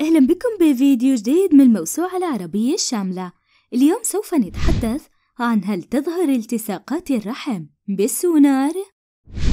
أهلا بكم بفيديو جديد من الموسوعة العربية الشاملة اليوم سوف نتحدث عن هل تظهر التصاقات الرحم بالسونار؟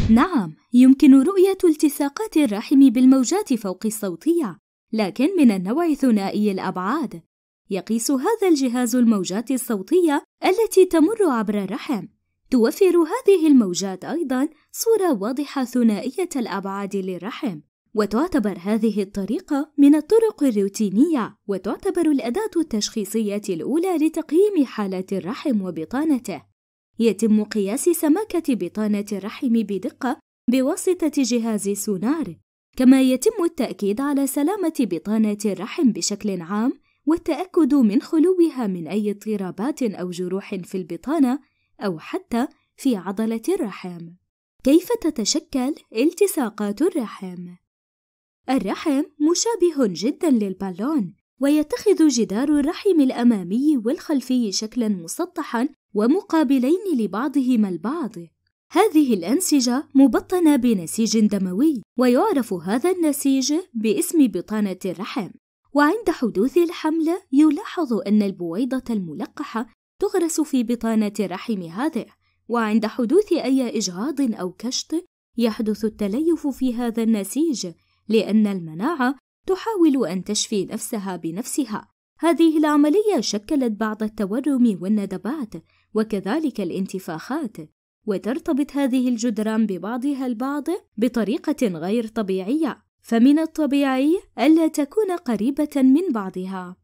نعم يمكن رؤية التصاقات الرحم بالموجات فوق الصوتية لكن من النوع ثنائي الأبعاد يقيس هذا الجهاز الموجات الصوتية التي تمر عبر الرحم توفر هذه الموجات أيضا صورة واضحة ثنائية الأبعاد للرحم وتعتبر هذه الطريقة من الطرق الروتينية وتعتبر الأداة التشخيصية الأولى لتقييم حالة الرحم وبطانته يتم قياس سماكة بطانة الرحم بدقة بواسطة جهاز سونار كما يتم التأكيد على سلامة بطانة الرحم بشكل عام والتأكد من خلوها من أي اضطرابات أو جروح في البطانة أو حتى في عضلة الرحم كيف تتشكل التصاقات الرحم؟ الرحم مشابه جدا للبالون ويتخذ جدار الرحم الأمامي والخلفي شكلا مسطحا ومقابلين لبعضهما البعض هذه الأنسجة مبطنة بنسيج دموي ويعرف هذا النسيج باسم بطانة الرحم وعند حدوث الحمل يلاحظ أن البويضة الملقحة تغرس في بطانة الرحم هذه وعند حدوث أي إجهاض أو كشط يحدث التليف في هذا النسيج لأن المناعة تحاول أن تشفي نفسها بنفسها هذه العملية شكلت بعض التورم والندبات وكذلك الانتفاخات وترتبط هذه الجدران ببعضها البعض بطريقة غير طبيعية فمن الطبيعي ألا تكون قريبة من بعضها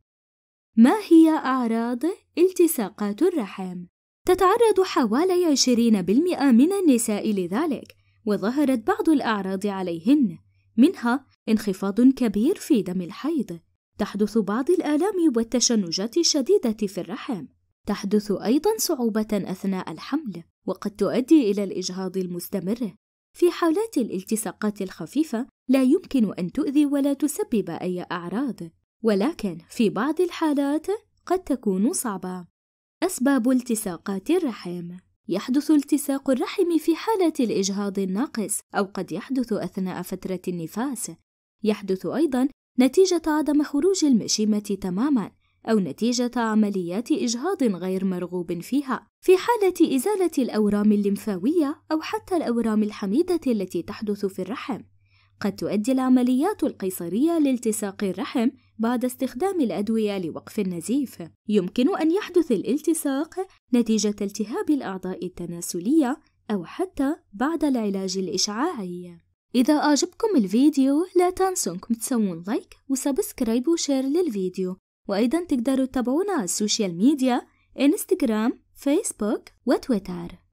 ما هي أعراض التصاقات الرحم؟ تتعرض حوالي 20% من النساء لذلك وظهرت بعض الأعراض عليهن منها انخفاض كبير في دم الحيض تحدث بعض الآلام والتشنجات الشديدة في الرحم تحدث أيضا صعوبة أثناء الحمل وقد تؤدي إلى الإجهاض المستمر في حالات الالتصاقات الخفيفة لا يمكن أن تؤذي ولا تسبب أي أعراض ولكن في بعض الحالات قد تكون صعبة أسباب التصاقات الرحم يحدث التصاق الرحم في حالة الإجهاض الناقص أو قد يحدث أثناء فترة النفاس يحدث أيضا نتيجة عدم خروج المشيمة تماما أو نتيجة عمليات إجهاض غير مرغوب فيها في حالة إزالة الأورام الليمفاوية أو حتى الأورام الحميدة التي تحدث في الرحم قد تؤدي العمليات القيصرية لالتصاق الرحم بعد استخدام الأدوية لوقف النزيف يمكن أن يحدث الالتصاق نتيجة التهاب الأعضاء التناسلية أو حتى بعد العلاج الإشعاعي إذا أعجبكم الفيديو لا تنسوا أنكم تسوون لايك وسبسكرايب وشير للفيديو وأيضا تقدروا تتابعونا على السوشيال ميديا إنستغرام فيسبوك وتويتر